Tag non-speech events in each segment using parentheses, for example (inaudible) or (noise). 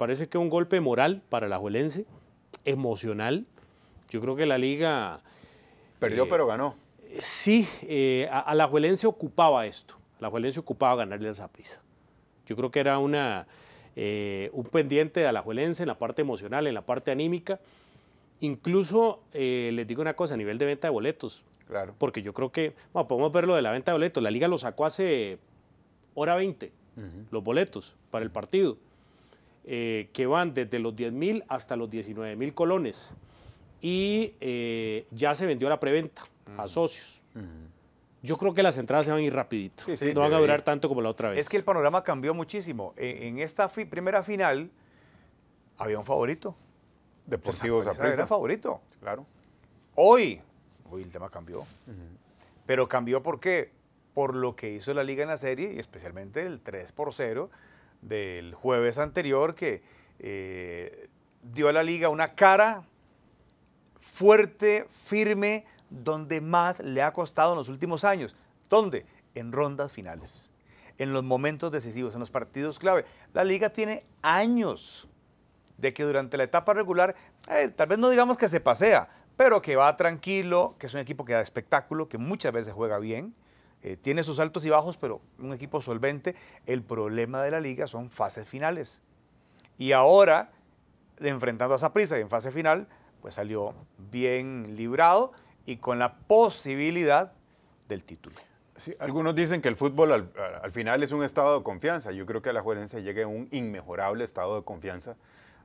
Parece que un golpe moral para la Juelense, emocional. Yo creo que la liga... Perdió eh, pero ganó. Sí, eh, a, la Juelense ocupaba esto. A la Juelense ocupaba ganarle a prisa. Yo creo que era una, eh, un pendiente de la Juelense en la parte emocional, en la parte anímica. Incluso les digo una cosa, a nivel de venta de boletos. Claro. Porque yo creo que, bueno, podemos ver lo de la venta de boletos. La liga lo sacó hace hora 20, los boletos para el partido. Eh, que van desde los 10.000 hasta los 19.000 colones. Y eh, ya se vendió la preventa a mm. socios. Mm. Yo creo que las entradas se van a ir rapidito. no van a durar tanto como la otra vez. Es que el panorama cambió muchísimo. E, en, esta primera final había un favorito. Deportivo Zaprisa. Era favorito. Claro. Hoy, hoy el tema cambió. Pero cambió porque Por lo que hizo la liga en la serie y especialmente el 3 por 0 del jueves anterior que eh, dio a la liga una cara fuerte, firme, donde más le ha costado en los últimos años. ¿Dónde? En rondas finales, en los momentos decisivos, en los partidos clave. La liga tiene años de que durante la etapa regular, eh, tal vez no digamos que se pasea, pero que va tranquilo, que es un equipo que da espectáculo, que muchas veces juega bien, eh, tiene sus altos y bajos, pero un equipo solvente. El problema de la liga son fases finales. Y ahora, enfrentando a esa y en fase final, pues salió bien librado y con la posibilidad del título. algunos dicen que el fútbol al, final es un estado de confianza. Yo creo que la se llega a un inmejorable estado de confianza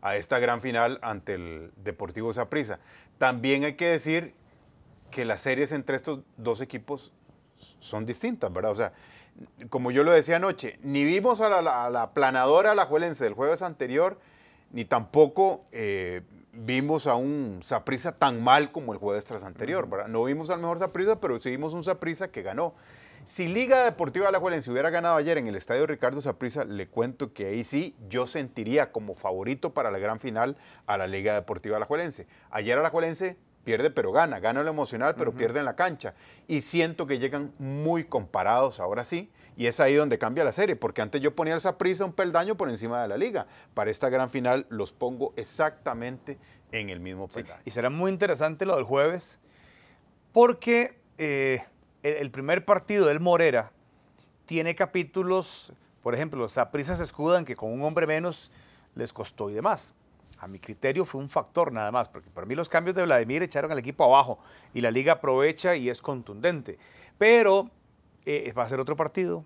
a esta gran final ante el Deportivo Saprissa. También hay que decir que las series entre estos dos equipos son distintas, ¿verdad? O sea, como yo lo decía anoche, ni vimos a la, a la planadora alajuelense del jueves anterior, ni tampoco eh, vimos a un Saprisa tan mal como el jueves tras anterior, ¿verdad? No vimos al mejor Saprisa, pero sí vimos un Saprisa que ganó. Si Liga Deportiva Alajuelense hubiera ganado ayer en el estadio Ricardo Saprisa, le cuento que ahí sí yo sentiría como favorito para la gran final a la Liga Deportiva Alajuelense. Ayer Alajuelense pierde pero gana, gana lo emocional pero pierde en la cancha. Y siento que llegan muy comparados ahora sí. Y es ahí donde cambia la serie, porque antes yo ponía esa prisa un peldaño por encima de la liga. Para esta gran final los pongo exactamente en el mismo peldaño. Y será muy interesante lo del jueves, porque eh, el, primer partido del Morera tiene capítulos, por ejemplo, los se se escudan que con un hombre menos les costó y demás a mi criterio fue un factor nada más, porque para mí los cambios de Vladimir echaron al equipo abajo y la liga aprovecha y es contundente. Pero eh, va a ser otro partido,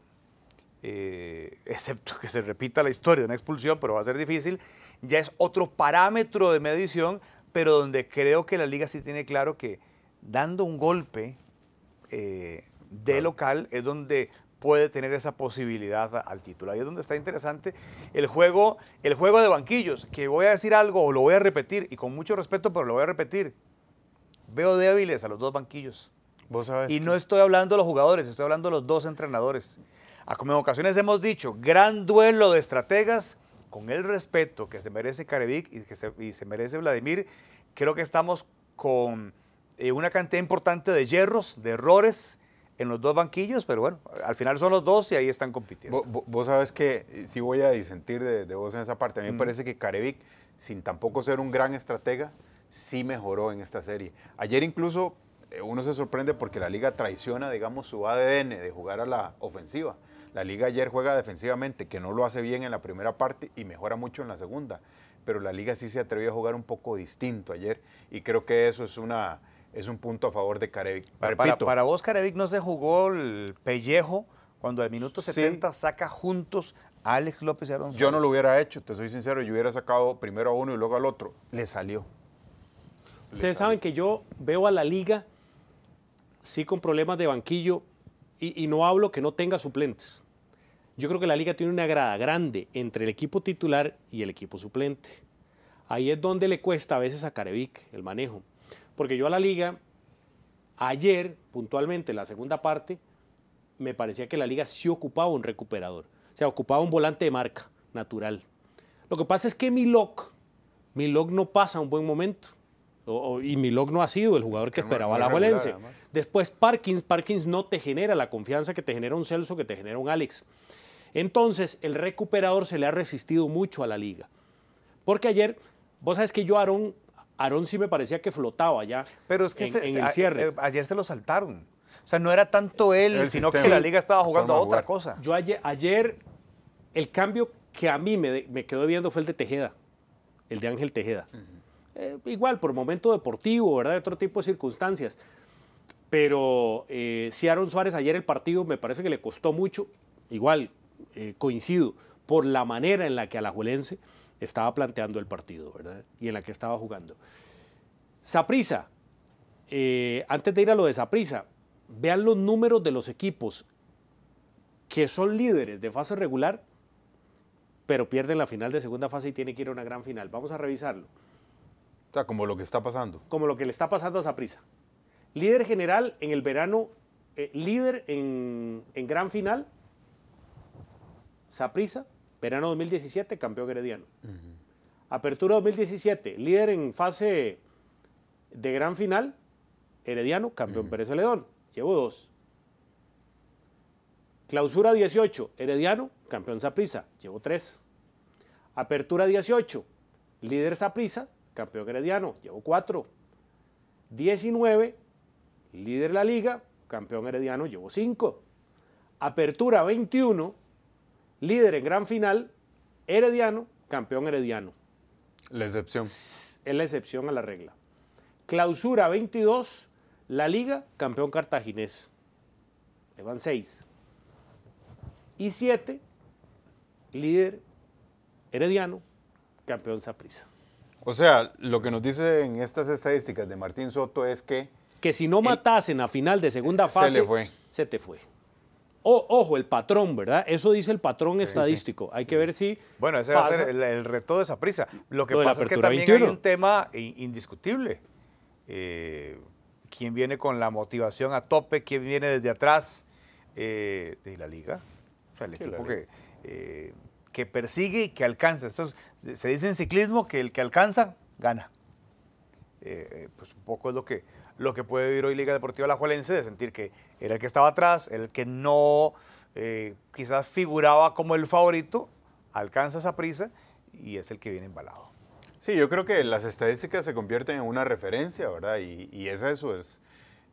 eh, (laughs) excepto que se repita la historia de una expulsión, pero va a ser difícil. Ya es otro parámetro de medición, pero donde creo que la liga sí tiene claro que dando un golpe eh, de local es donde puede tener esa posibilidad al título. Ahí es donde está interesante el juego, el juego de banquillos, que voy a decir algo o lo voy a repetir, y con mucho respeto, pero lo voy a repetir. Veo débiles a los dos banquillos. y no estoy hablando de los jugadores, estoy hablando de los dos entrenadores. A como en ocasiones hemos dicho, gran duelo de estrategas, con el respeto que se merece Carevic y que se, merece Vladimir, creo que estamos con eh, una cantidad importante de hierros, de errores, en los dos banquillos, pero bueno, al final son los dos y ahí están compitiendo. Vos, sabés sabes que eh, sí voy a disentir de, vos en esa parte. A mí me parece que Carevic, sin tampoco ser un gran estratega, sí mejoró en esta serie. Ayer incluso eh, uno se sorprende porque la liga traiciona, digamos, su ADN de jugar a la ofensiva. La liga ayer juega defensivamente, que no lo hace bien en la primera parte y mejora mucho en la segunda. Pero la liga sí se atrevió a jugar un poco distinto ayer y creo que eso es una es un punto a favor de Carevic. Para, vos, Carevic no se jugó el pellejo cuando al minuto 70 saca juntos a Alex López y Alonso. Yo no lo hubiera hecho, te soy sincero, yo hubiera sacado primero a uno y luego al otro. Le salió. Ustedes saben que yo veo a la liga, sí con problemas de banquillo, y, no hablo que no tenga suplentes. Yo creo que la liga tiene una grada grande entre el equipo titular y el equipo suplente. Ahí es donde le cuesta a veces a Carevic el manejo. Porque yo a la liga, ayer, puntualmente, la segunda parte, me parecía que la liga sí ocupaba un recuperador. O sea, ocupaba un volante de marca natural. Lo que pasa es que Milok, Milok no pasa un buen momento. y mi y Milok no ha sido el jugador que, esperaba la Valencia. Después Parkins, Parkins no te genera la confianza que te genera un Celso, que te genera un Alex. Entonces, el recuperador se le ha resistido mucho a la liga. Porque ayer, vos sabes que yo, aaron Aarón sí me parecía que flotaba ya Pero es que en, el eh, cierre. ayer se lo saltaron. O sea, no era tanto él, sino que la liga estaba jugando a otra cosa. Yo ayer, el cambio que a mí me, quedó viendo fue el de Tejeda, el de Ángel Tejeda. Eh, igual, por momento deportivo, ¿verdad? De otro tipo de circunstancias. Pero eh, si Aaron Suárez ayer el partido me parece que le costó mucho, igual, eh, coincido, por la manera en la que a Alajuelense estaba planteando el partido, ¿verdad? Y en la que estaba jugando. Saprisa, eh, antes de ir a lo de Saprisa, vean los números de los equipos que son líderes de fase regular, pero pierden la final de segunda fase y tienen que ir a una gran final. Vamos a revisarlo. O sea, como lo que está pasando. Como lo que le está pasando a Saprisa. Líder general en el verano, eh, líder en, gran final, Saprisa, Verano 2017, campeón herediano. Apertura 2017, líder en fase de gran final, herediano, campeón Pérez Celedón. Llevo dos. Clausura 18, herediano, campeón Zaprisa, Llevo tres. Apertura 18, líder Zaprisa, campeón herediano. Llevo cuatro. 19, líder la liga, campeón herediano, llevo cinco. Apertura 21, líder en gran final, herediano, campeón herediano. La excepción. Es la excepción a la regla. Clausura 22, la liga, campeón cartaginés. Le van seis. Y 7, líder herediano, campeón Saprisa. O sea, lo que nos dicen estas estadísticas de Martín Soto es que... Que si no matasen a final de segunda fase, fue. se te fue ojo, el patrón, ¿verdad? Eso dice el patrón estadístico. Hay que ver si. Bueno, ese va a ser el, reto de esa prisa. Lo que pasa es que también hay un tema indiscutible. Eh, ¿Quién viene con la motivación a tope? ¿Quién viene desde atrás eh, de la liga? O sea, el equipo eh, que, persigue y que alcanza. Entonces, se dice en ciclismo que el que alcanza gana. pues un poco es lo que lo que puede vivir hoy Liga Deportiva La Juelense de sentir que era el que estaba atrás, el que no eh, quizás figuraba como el favorito, alcanza esa prisa y es el que viene embalado. Sí, yo creo que las estadísticas se convierten en una referencia, ¿verdad? Y, es eso, es,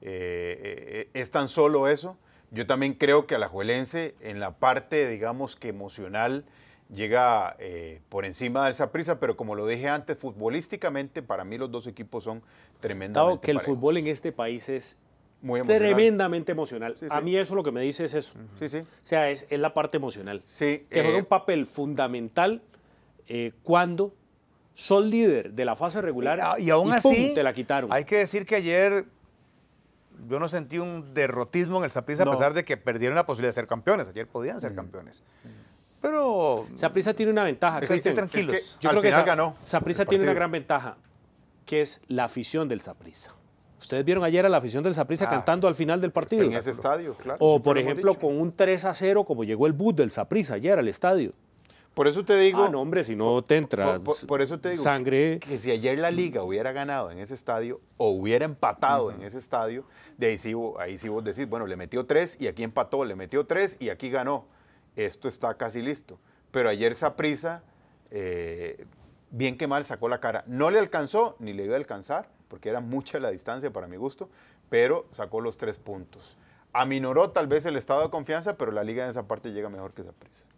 eh, eh, es tan solo eso. Yo también creo que a la juelense en la parte, digamos que emocional, llega eh, por encima del prisa, pero como lo dije antes, futbolísticamente para mí los dos equipos son tremendamente Dado que el fútbol en este país es tremendamente emocional. A mí eso lo que me dice es eso. Sí, O sea, es, es la parte emocional. Sí. Que juega eh, un papel fundamental eh, cuando son líder de la fase regular ah, y, aún así te la quitaron. Hay que decir que ayer yo no sentí un derrotismo en el Zapriza, a pesar de que perdieron la posibilidad de ser campeones. Ayer podían ser campeones. Pero. Saprisa tiene una ventaja. Es tranquilos. yo creo ganó. Saprisa tiene una gran ventaja, que es la afición del Saprisa. Ustedes vieron ayer a la afición del Saprisa ah, cantando al final del partido. En ese estadio, claro. O, por ejemplo, con un 3 a 0, como llegó el bus del Saprisa ayer al estadio. Por eso te digo. Ah, no, hombre, si no te entras. Por, eso te digo. Sangre. Que si ayer la liga hubiera ganado en ese estadio o hubiera empatado en ese estadio, de ahí sí, vos decís, bueno, le metió tres y aquí empató, le metió tres y aquí ganó esto está casi listo. Pero ayer Saprisa, eh, bien que mal, sacó la cara. No le alcanzó, ni le iba a alcanzar, porque era mucha la distancia para mi gusto, pero sacó los tres puntos. Aminoró tal vez el estado de confianza, pero la liga en esa parte llega mejor que Saprisa.